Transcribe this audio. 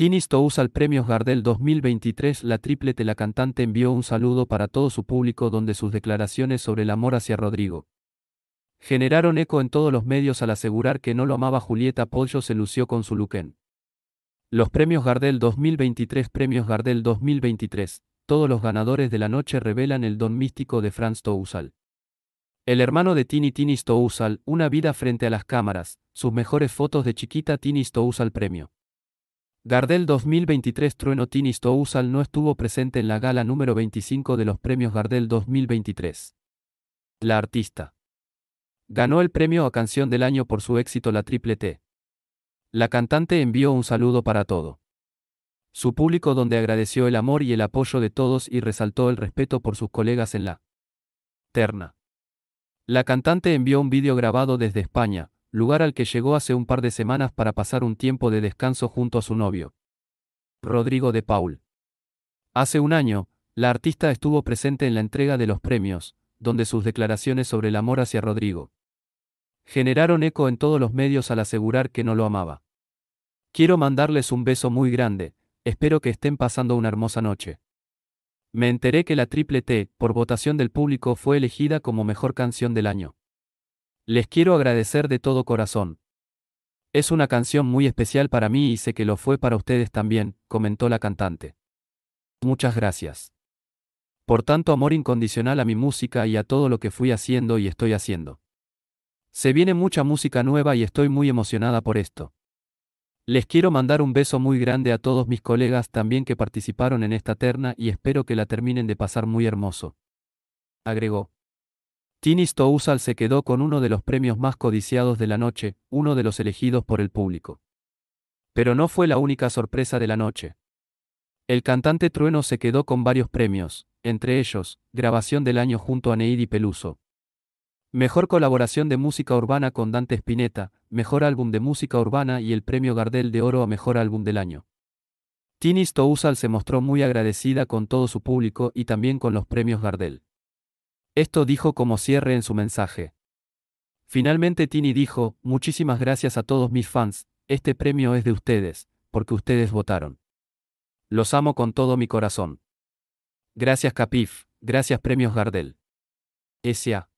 Tini Stous Premios Gardel 2023 La triplete la cantante envió un saludo para todo su público donde sus declaraciones sobre el amor hacia Rodrigo generaron eco en todos los medios al asegurar que no lo amaba Julieta Pollo se lució con su Luquén. Los Premios Gardel 2023 Premios Gardel 2023 Todos los ganadores de la noche revelan el don místico de Franz Tousal. El hermano de Tini Tini Stousal, Una vida frente a las cámaras, sus mejores fotos de chiquita Tini Stousal Premio. Gardel 2023 Trueno Tini Stousal no estuvo presente en la gala número 25 de los premios Gardel 2023. La artista. Ganó el premio a Canción del Año por su éxito La Triple T. La cantante envió un saludo para todo. Su público donde agradeció el amor y el apoyo de todos y resaltó el respeto por sus colegas en la terna. La cantante envió un vídeo grabado desde España, lugar al que llegó hace un par de semanas para pasar un tiempo de descanso junto a su novio. Rodrigo de Paul. Hace un año, la artista estuvo presente en la entrega de los premios, donde sus declaraciones sobre el amor hacia Rodrigo generaron eco en todos los medios al asegurar que no lo amaba. Quiero mandarles un beso muy grande, espero que estén pasando una hermosa noche. Me enteré que la Triple T, por votación del público, fue elegida como mejor canción del año. Les quiero agradecer de todo corazón. Es una canción muy especial para mí y sé que lo fue para ustedes también, comentó la cantante. Muchas gracias. Por tanto amor incondicional a mi música y a todo lo que fui haciendo y estoy haciendo. Se viene mucha música nueva y estoy muy emocionada por esto. Les quiero mandar un beso muy grande a todos mis colegas también que participaron en esta terna y espero que la terminen de pasar muy hermoso. Agregó. Tinis Tousal se quedó con uno de los premios más codiciados de la noche, uno de los elegidos por el público. Pero no fue la única sorpresa de la noche. El cantante Trueno se quedó con varios premios, entre ellos, Grabación del Año junto a y Peluso. Mejor colaboración de música urbana con Dante Spinetta, Mejor álbum de música urbana y el premio Gardel de Oro a Mejor álbum del año. tinis Tousal se mostró muy agradecida con todo su público y también con los premios Gardel. Esto dijo como cierre en su mensaje. Finalmente Tini dijo, muchísimas gracias a todos mis fans, este premio es de ustedes, porque ustedes votaron. Los amo con todo mi corazón. Gracias Capif, gracias Premios Gardel. S.A.